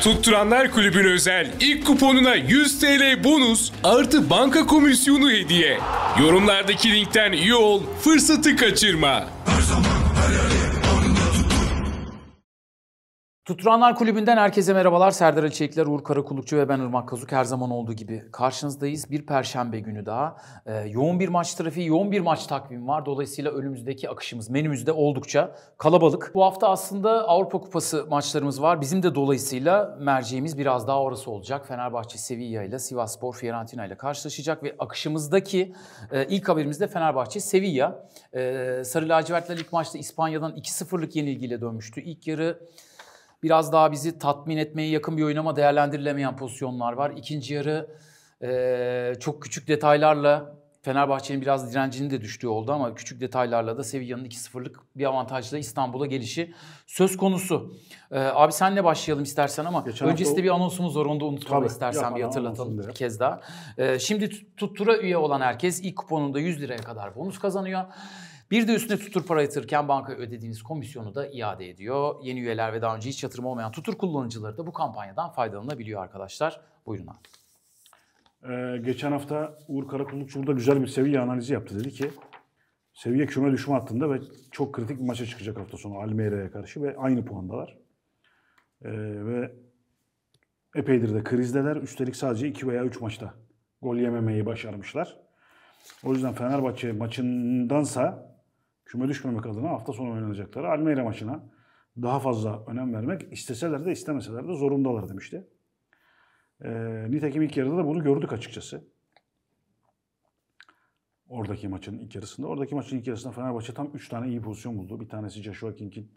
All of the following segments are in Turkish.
Tutturanlar Kulübü'nün özel ilk kuponuna 100 TL bonus artı banka komisyonu hediye. Yorumlardaki linkten üye ol, fırsatı kaçırma. Her zaman. Tutturanlar Kulübü'nden herkese merhabalar. Serdar Aliçelikler, Uğur Karakulukçu ve ben Irmak Kazuk her zaman olduğu gibi karşınızdayız. Bir perşembe günü daha. Ee, yoğun bir maç trafiği, yoğun bir maç takvimi var. Dolayısıyla önümüzdeki akışımız, menümüzde oldukça kalabalık. Bu hafta aslında Avrupa Kupası maçlarımız var. Bizim de dolayısıyla merceğimiz biraz daha orası olacak. Fenerbahçe Sevilla ile Sivas Spor Fiorentina ile karşılaşacak ve akışımızdaki e, ilk haberimizde Fenerbahçe Sevilla. E, Sarı lacivertler ilk maçta İspanya'dan 2-0'lık yenilgiyle dönmüştü. İlk yarı Biraz daha bizi tatmin etmeye yakın bir oynama değerlendirilemeyen pozisyonlar var. İkinci yarı e, çok küçük detaylarla Fenerbahçe'nin biraz direncini de düştüğü oldu ama küçük detaylarla da Sevilla'nın 2-0'lık bir avantajla İstanbul'a gelişi söz konusu. Ee, abi senle başlayalım istersen ama Geçen öncesinde o... bir anonsumuz var onu da unutmayalım istersen bir hatırlatalım bir kez daha. Ee, şimdi tuttura üye olan herkes ilk kuponunda 100 liraya kadar bonus kazanıyor. Bir de üstüne tutur para yatırırken banka ödediğiniz komisyonu da iade ediyor. Yeni üyeler ve daha önce hiç yatırım olmayan tutur kullanıcıları da bu kampanyadan faydalanabiliyor arkadaşlar. Buyurun abi. Ee, geçen hafta Uğur Karakulluk burada güzel bir seviye analizi yaptı. Dedi ki seviye küme düşme hattında ve çok kritik bir maça çıkacak hafta sonu Almeyra'ya karşı ve aynı puandalar. Ee, ve epeydir de krizdeler. Üstelik sadece 2 veya 3 maçta gol yememeyi başarmışlar. O yüzden Fenerbahçe maçındansa küme düşmemek adına hafta sonu oynanacakları Almeyra maçına daha fazla önem vermek isteseler de istemeseler de zorundalar demişti. E, nitekim ilk yarıda da bunu gördük açıkçası. Oradaki maçın ilk yarısında. Oradaki maçın ilk yarısında Fenerbahçe tam 3 tane iyi pozisyon buldu. Bir tanesi Joshua King'in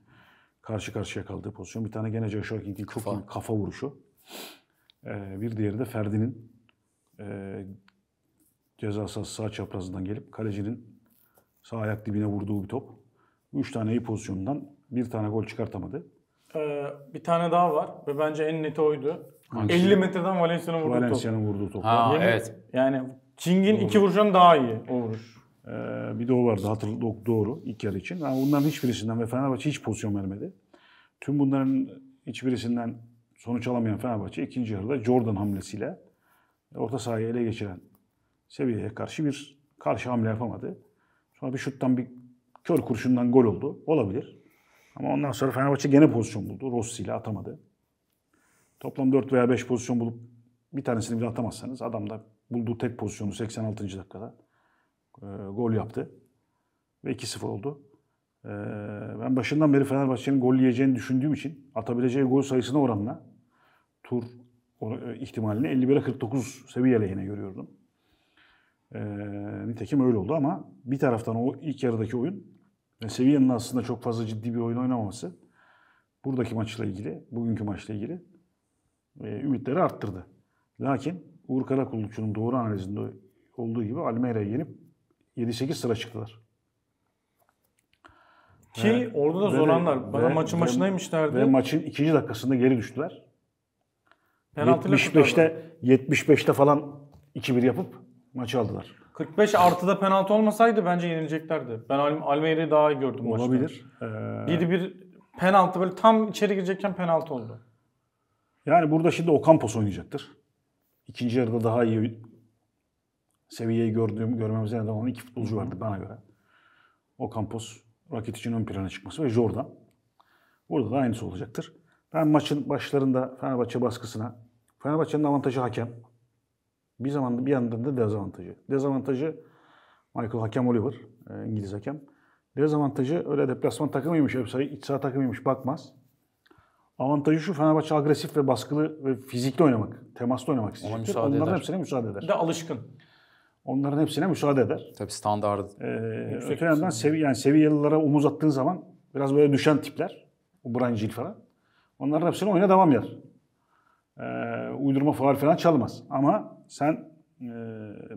karşı karşıya kaldığı pozisyon. Bir tane gene Joshua King'in çok kafa. iyi kafa vuruşu. E, bir diğeri de Ferdi'nin e, ceza sahası sağ çaprazından gelip kalecinin Sağ ayak dibine vurduğu bir top. Üç tane iyi pozisyondan bir tane gol çıkartamadı. Ee, bir tane daha var ve bence en neti oydu. Hangisi? 50 metreden Valencia'nın vurduğu top. Valencia'nın vurduğu top. Ha, evet. Yani Ching'in iki vuruşundan daha iyi o vuruş. Ee, bir de o vardı hatırladık doğru ilk yarı için. Yani bunların hiçbirisinden ve Fenerbahçe hiç pozisyon vermedi. Tüm bunların hiçbirisinden sonuç alamayan Fenerbahçe ikinci yarıda Jordan hamlesiyle orta sahayı ele geçiren seviyeye karşı bir karşı hamle yapamadı. Sonra bir şuttan bir kör kurşundan gol oldu. Olabilir. Ama ondan sonra Fenerbahçe gene pozisyon buldu. Rossi ile atamadı. Toplam 4 veya 5 pozisyon bulup bir tanesini bile atamazsanız adam da bulduğu tek pozisyonu 86. dakikada e, gol yaptı. Ve 2-0 oldu. E, ben başından beri Fenerbahçe'nin gol yiyeceğini düşündüğüm için atabileceği gol sayısına oranla tur e, ihtimalini 51'e 49 seviyeyle yine görüyordum. E, nitekim öyle oldu ama bir taraftan o ilk yarıdaki oyun ve seviyenin aslında çok fazla ciddi bir oyun oynamaması buradaki maçla ilgili, bugünkü maçla ilgili e, ümitleri arttırdı. Lakin Uğur Karakullukçu'nun doğru analizinde olduğu gibi Almeyra'yı yenip 7-8 sıra çıktılar. Ki ve, orada da zoranlar. Bana ve, maçın başındaymış derdi. Ve maçın ikinci dakikasında geri düştüler. Penaltıyla 75'te, 75'te falan 2-1 yapıp Maçı aldılar. 45 artıda penaltı olmasaydı bence yenileceklerdi. Ben Al daha iyi gördüm maçta. Olabilir. Ee... 7-1 penaltı böyle tam içeri girecekken penaltı oldu. Yani burada şimdi Ocampos oynayacaktır. İkinci yarıda daha iyi seviyeyi gördüğüm, görmemize neden olan iki futbolcu vardı bana göre. Ocampos, raket için ön plana çıkması ve Jordan. Burada da aynısı olacaktır. Ben maçın başlarında Fenerbahçe baskısına, Fenerbahçe'nin avantajı hakem. Bir zaman bir yandan da dezavantajı. Dezavantajı Michael Hakem Oliver, e, İngiliz hakem. Dezavantajı öyle deplasman takımıymış, öyle iç saha takımıymış bakmaz. Avantajı şu Fenerbahçe agresif ve baskılı ve fizikli oynamak, temaslı oynamak isteyecektir. Onların eder. hepsine müsaade eder. de alışkın. Onların hepsine müsaade eder. Tabii standart. Ee, öte yandan sevi yani seviyelilere omuz attığın zaman biraz böyle düşen tipler. O Brian falan. Onların hepsini oyuna devam eder. Ee, uydurma faal falan çalmaz. Ama sen e,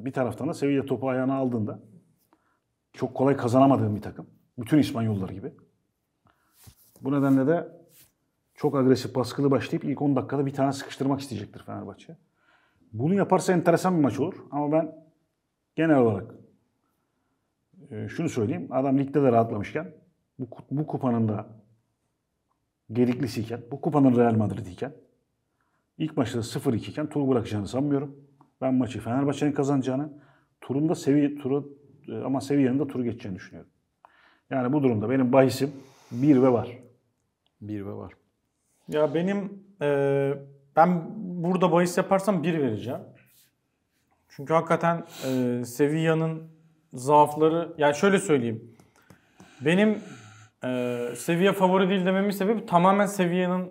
bir taraftan da Sevilla topu ayağına aldığında çok kolay kazanamadığın bir takım. Bütün İspanyollar gibi. Bu nedenle de çok agresif baskılı başlayıp ilk 10 dakikada bir tane sıkıştırmak isteyecektir Fenerbahçe. Bunu yaparsa enteresan bir maç olur. Ama ben genel olarak e, şunu söyleyeyim. Adam ligde de rahatlamışken bu, bu kupanın da gediklisiyken, bu kupanın Real Madrid'iyken ilk maçta 0-2 iken tur bırakacağını sanmıyorum. Ben maçı Fenerbahçe'nin kazanacağını, turunda seviye turu e, ama seviyenin de turu geçeceğini düşünüyorum. Yani bu durumda benim bahisim bir ve var. Bir ve var. Ya benim e, ben burada bahis yaparsam bir vereceğim. Çünkü hakikaten e, Sevilla'nın zaafları yani şöyle söyleyeyim. Benim e, seviye favori değil dememin sebebi tamamen Sevilla'nın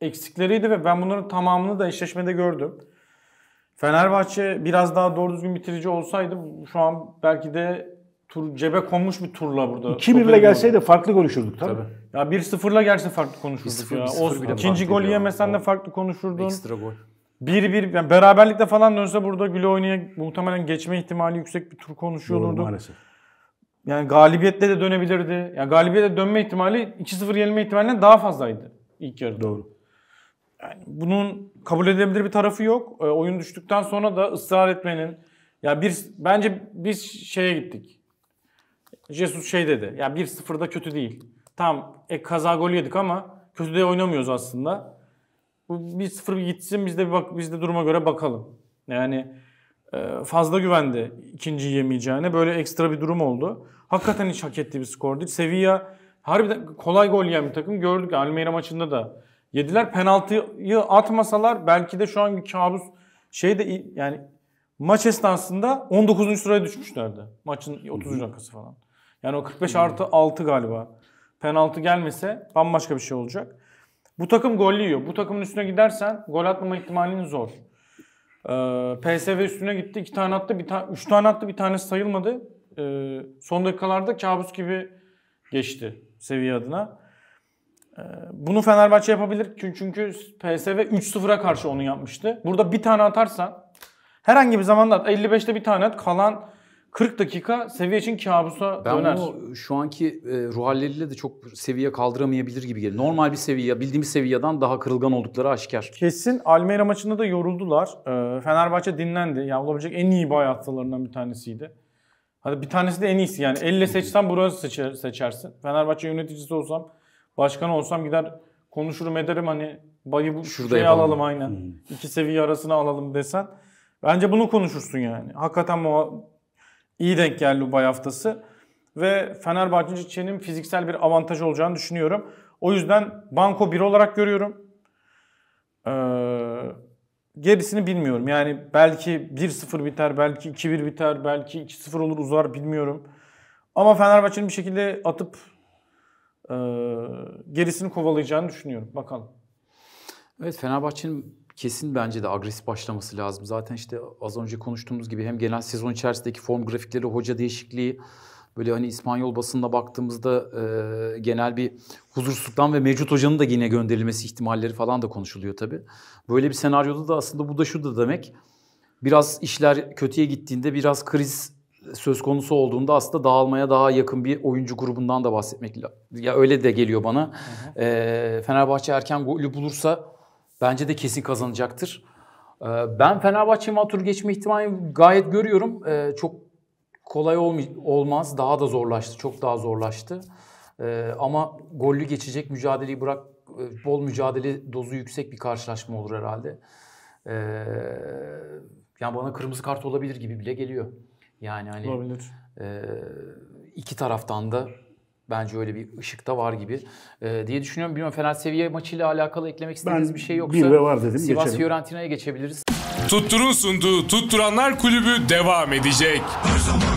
eksikleriydi ve ben bunların tamamını da eşleşmede gördüm. Fenerbahçe biraz daha doğru düzgün bitirici olsaydı şu an belki de tur cebe konmuş bir turla burada. 2-1'le gelseydi farklı konuşurduk tabii. tabii. Ya 1-0'la gelse farklı konuşurduk 1-0, ya. 1-0 o bile gol yemesen de farklı konuşurdun. Ekstra gol. 1-1 yani beraberlikle falan dönse burada güle oynaya muhtemelen geçme ihtimali yüksek bir tur konuşuyor Doğru, olurduk. maalesef. Yani galibiyetle de dönebilirdi. Yani galibiyetle dönme ihtimali 2-0 yenilme ihtimalinden daha fazlaydı ilk yarıda. Doğru yani bunun kabul edilebilir bir tarafı yok. E, oyun düştükten sonra da ısrar etmenin ya bir bence biz şeye gittik. Jesus şey dedi. Ya yani 1-0'da kötü değil. Tam e, kaza golü yedik ama kötü de oynamıyoruz aslında. Bu 1-0 gitsin biz de bir bak biz de duruma göre bakalım. Yani e, fazla güvendi ikinci yemeyeceğine. Böyle ekstra bir durum oldu. Hakikaten hiç hak ettiği bir skor Sevilla harbiden kolay gol yiyen bir takım gördük. Almeyra maçında da Yediler penaltıyı atmasalar belki de şu anki kabus şey de yani maç esnasında 19. sıraya düşmüşlerdi. Maçın 30. dakikası falan. Yani o 45 artı 6 galiba. Penaltı gelmese bambaşka bir şey olacak. Bu takım gol yiyor. Bu takımın üstüne gidersen gol atmama ihtimalin zor. Ee, PSV üstüne gitti. iki tane attı. Bir ta- üç tane attı. Bir tanesi sayılmadı. Ee, son dakikalarda kabus gibi geçti seviye adına. Ee, bunu Fenerbahçe yapabilir çünkü PSV 3-0'a karşı onu yapmıştı. Burada bir tane atarsan herhangi bir zamanda at 55'te bir tane at kalan 40 dakika seviye için kabusa ben döner. Ben bunu şu anki e, ruh halleriyle de çok seviye kaldıramayabilir gibi geliyor. Normal bir seviye, bildiğimiz seviyeden daha kırılgan oldukları aşikar. Kesin. Almeyra maçında da yoruldular. Ee, Fenerbahçe dinlendi. Yani olabilecek en iyi bay haftalarından bir tanesiydi. Hadi bir tanesi de en iyisi yani. Elle seçsen burası seçersin. Fenerbahçe yöneticisi olsam Başkan olsam gider konuşurum ederim hani bayı bu Şurada şeye yapalım. alalım aynen. Hmm. İki seviye arasına alalım desen. Bence bunu konuşursun yani. Hakikaten muha- iyi denk geldi bay haftası. Ve Fenerbahçe için fiziksel bir avantaj olacağını düşünüyorum. O yüzden banko bir olarak görüyorum. Ee, gerisini bilmiyorum. Yani belki 1-0 biter, belki 2-1 biter, belki 2-0 olur uzar bilmiyorum. Ama Fenerbahçe'nin bir şekilde atıp e, gerisini kovalayacağını düşünüyorum. Bakalım. Evet Fenerbahçe'nin kesin bence de agresif başlaması lazım. Zaten işte az önce konuştuğumuz gibi hem genel sezon içerisindeki form grafikleri, hoca değişikliği, böyle hani İspanyol basında baktığımızda e, genel bir huzursuzluktan ve mevcut hocanın da yine gönderilmesi ihtimalleri falan da konuşuluyor tabii. Böyle bir senaryoda da aslında bu da şu da demek. Biraz işler kötüye gittiğinde biraz kriz söz konusu olduğunda aslında dağılmaya daha yakın bir oyuncu grubundan da bahsetmek ya öyle de geliyor bana. Hı hı. E, Fenerbahçe erken golü bulursa bence de kesin kazanacaktır. E, ben Fenerbahçe'nin matur geçme ihtimalini gayet görüyorum. E, çok kolay olm- olmaz. Daha da zorlaştı. Çok daha zorlaştı. E, ama gollü geçecek mücadeleyi bırak bol mücadele dozu yüksek bir karşılaşma olur herhalde. E, yani bana kırmızı kart olabilir gibi bile geliyor. Yani hani Olabilir. E, iki taraftan da bence öyle bir ışıkta var gibi e, diye düşünüyorum. Bilmiyorum Fener seviye maçıyla alakalı eklemek istediğiniz ben bir şey yoksa bir ve var dedim, Sivas Fiorentina'ya geçebiliriz. Tuttur'un sunduğu Tutturanlar Kulübü devam edecek. Her zaman